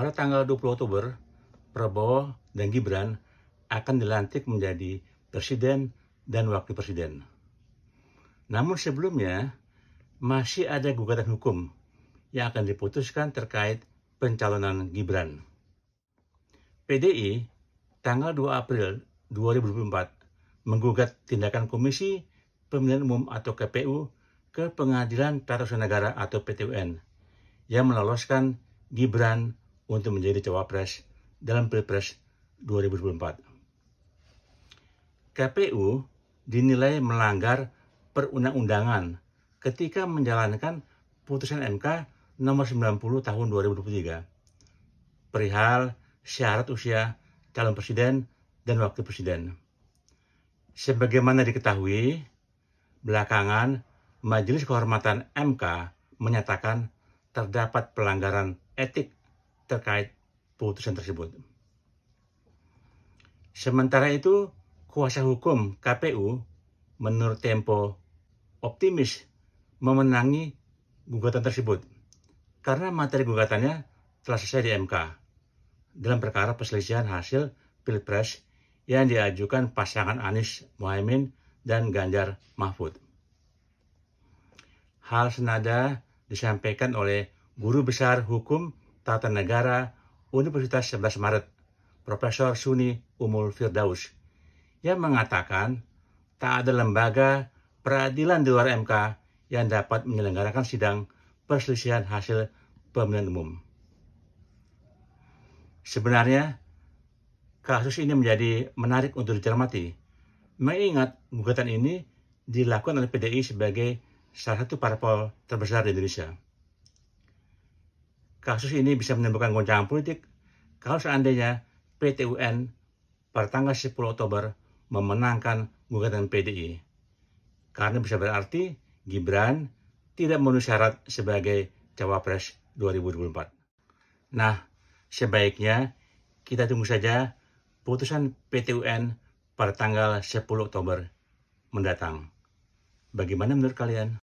Pada tanggal 20 Oktober, Prabowo dan Gibran akan dilantik menjadi presiden dan wakil presiden. Namun sebelumnya, masih ada gugatan hukum yang akan diputuskan terkait pencalonan Gibran. PDI tanggal 2 April 2024 menggugat tindakan Komisi Pemilihan Umum atau KPU ke Pengadilan Tata Usaha Negara atau PTUN yang meloloskan Gibran untuk menjadi cawapres dalam Pilpres 2024. KPU dinilai melanggar perundang-undangan ketika menjalankan putusan MK nomor 90 tahun 2023 perihal syarat usia calon presiden dan wakil presiden. Sebagaimana diketahui, belakangan Majelis Kehormatan MK menyatakan terdapat pelanggaran etik terkait putusan tersebut. Sementara itu, kuasa hukum KPU menurut Tempo optimis memenangi gugatan tersebut karena materi gugatannya telah selesai di MK dalam perkara perselisihan hasil Pilpres yang diajukan pasangan Anies Mohaimin dan Ganjar Mahfud. Hal senada disampaikan oleh Guru Besar Hukum Tata Negara Universitas 11 Maret, Profesor Suni Umul Firdaus, yang mengatakan tak ada lembaga peradilan di luar MK yang dapat menyelenggarakan sidang perselisihan hasil pemilihan umum. Sebenarnya, kasus ini menjadi menarik untuk dicermati, mengingat gugatan ini dilakukan oleh PDI sebagai salah satu parpol terbesar di Indonesia kasus ini bisa menimbulkan goncangan politik kalau seandainya PTUN pada tanggal 10 Oktober memenangkan gugatan PDI. Karena bisa berarti Gibran tidak memenuhi syarat sebagai Cawapres 2024. Nah, sebaiknya kita tunggu saja putusan PTUN pada tanggal 10 Oktober mendatang. Bagaimana menurut kalian?